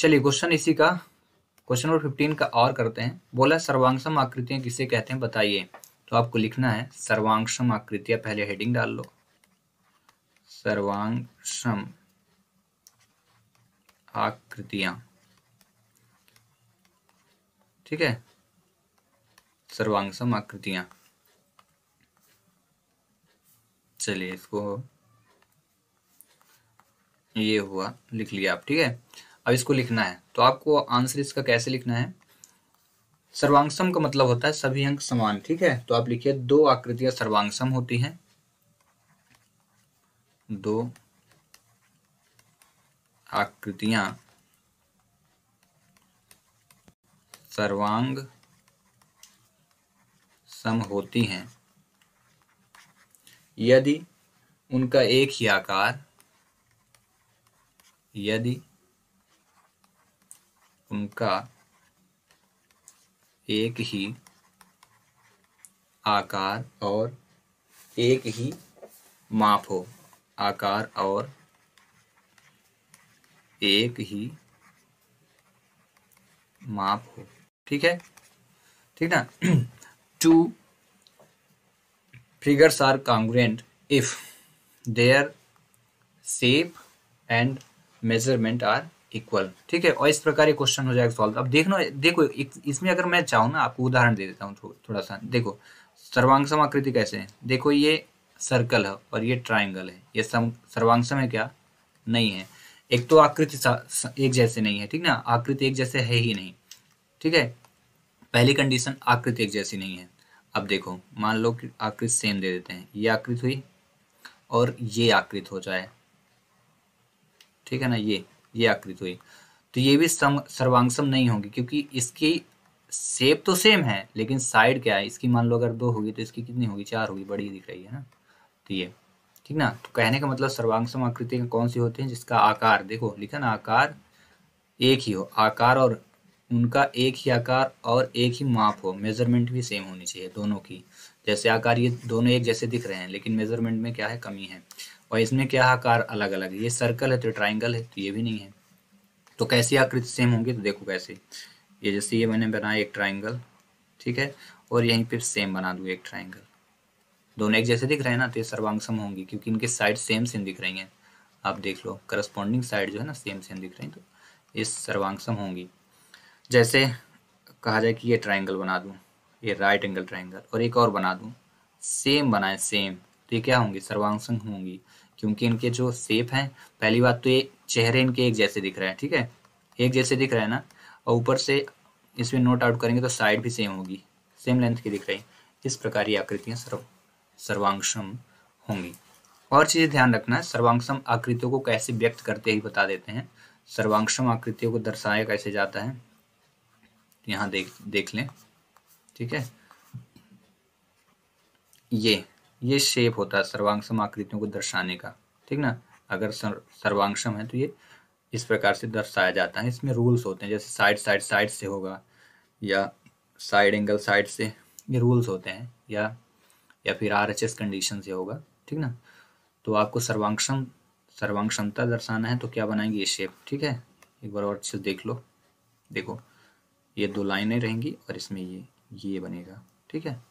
चलिए क्वेश्चन इसी का क्वेश्चन नंबर फिफ्टीन का और करते हैं बोला सर्वांगसम आकृतियां किसे कहते हैं बताइए तो आपको लिखना है सर्वांगसम आकृतियां पहले हेडिंग डाल लो सर्वांगसम आकृतियां ठीक है सर्वांगसम आकृतियां चलिए इसको ये हुआ लिख लिया आप ठीक है अब इसको लिखना है तो आपको आंसर इसका कैसे लिखना है सर्वांगसम का मतलब होता है सभी अंक समान ठीक है तो आप लिखिए दो आकृतियां सर्वांगसम होती हैं दो आकृतियां सर्वांग सम होती हैं यदि उनका एक ही आकार यदि उनका एक ही आकार और एक ही माप हो आकार और एक ही माप हो ठीक है ठीक ना two figures are congruent if their shape and measurement are equal ठीक है और इस प्रकार ये क्वेश्चन हो जाएगा सॉल्व अब देखना देखो इसमें अगर मैं चाहूँ ना आपको उदाहरण दे देता हूँ थो, थोड़ा सा देखो सर्वांगसम आकृति कैसे है देखो ये सर्कल है और ये ट्राइंगल है ये सर्वांगसम है क्या नहीं है एक तो आकृति एक जैसे नहीं है ठीक ना आकृति एक जैसे है ही नहीं ठीक है पहली कंडीशन आकृति एक जैसी नहीं है अब देखो मान लो कि आकृति सेम दे देते हैं ये आकृति हुई और ये आकृत हो जाए ठीक है ना ये ये आकृति हुई तो ये भी सर्वांगसम नहीं होगी क्योंकि इसकी सेप तो सेम है लेकिन साइड क्या है इसकी मान लो अगर दो होगी तो इसकी कितनी होगी चार होगी बड़ी दिख रही है ना तो ये ठीक ना तो कहने का मतलब सर्वांगसम आकृति कौन सी होती है जिसका आकार देखो लिखा ना आकार एक ही हो आकार और उनका एक ही आकार और एक ही माप हो मेजरमेंट भी सेम होनी चाहिए दोनों की जैसे आकार ये दोनों एक जैसे दिख रहे हैं लेकिन मेजरमेंट में क्या है कमी है और इसमें क्या आकार अलग अलग है ये सर्कल है तो ट्राइंगल है तो ये भी नहीं है तो कैसे आकृति सेम होंगी तो देखो कैसे ये जैसे ये मैंने बनाया एक ट्राइंगल ठीक है और यहीं पर सेम बना दूँ एक ट्राइंगल दोनों एक जैसे दिख रहे हैं ना तो ये सर्वांगसम होंगी क्योंकि इनके साइड सेम सेम दिख रही हैं आप देख लो करस्पॉन्डिंग साइड जो है ना सेम सेम दिख रही हैं तो ये सर्वांगसम होंगी जैसे कहा जाए कि ये ट्राइंगल बना दूँ ये राइट एंगल ट्राइंगल और एक और बना दूँ सेम बनाए सेम तो ये क्या होंगी सर्वांगसंग होंगी क्योंकि इनके जो सेप हैं पहली बात तो ये चेहरे इनके एक जैसे दिख रहे हैं ठीक है एक जैसे दिख रहे हैं ना और ऊपर से इसमें नोट आउट करेंगे तो साइड भी सेम होगी सेम लेंथ की दिख रही इस प्रकार ये आकृतियाँ सर्व सर्वांगसम होंगी और चीज़ें ध्यान रखना है सर्वांगसम आकृतियों को कैसे व्यक्त करते ही बता देते हैं सर्वांगसम आकृतियों को दर्शाया कैसे जाता है यहाँ देख देख लें ठीक है ये ये शेप होता है सर्वांगसम आकृतियों को दर्शाने का ठीक ना अगर सर सर्वांगसम है तो ये इस प्रकार से दर्शाया जाता है इसमें रूल्स होते हैं जैसे साइड साइड साइड से होगा या साइड एंगल साइड से ये रूल्स होते हैं या या फिर आर एच एस कंडीशन से होगा ठीक ना तो आपको सर्वांगसम सर्वांगक्षमता दर्शाना है तो क्या बनाएंगे ये शेप ठीक है एक बार और अच्छे से देख लो देखो ये दो लाइनें रहेंगी और इसमें ये ये बनेगा ठीक है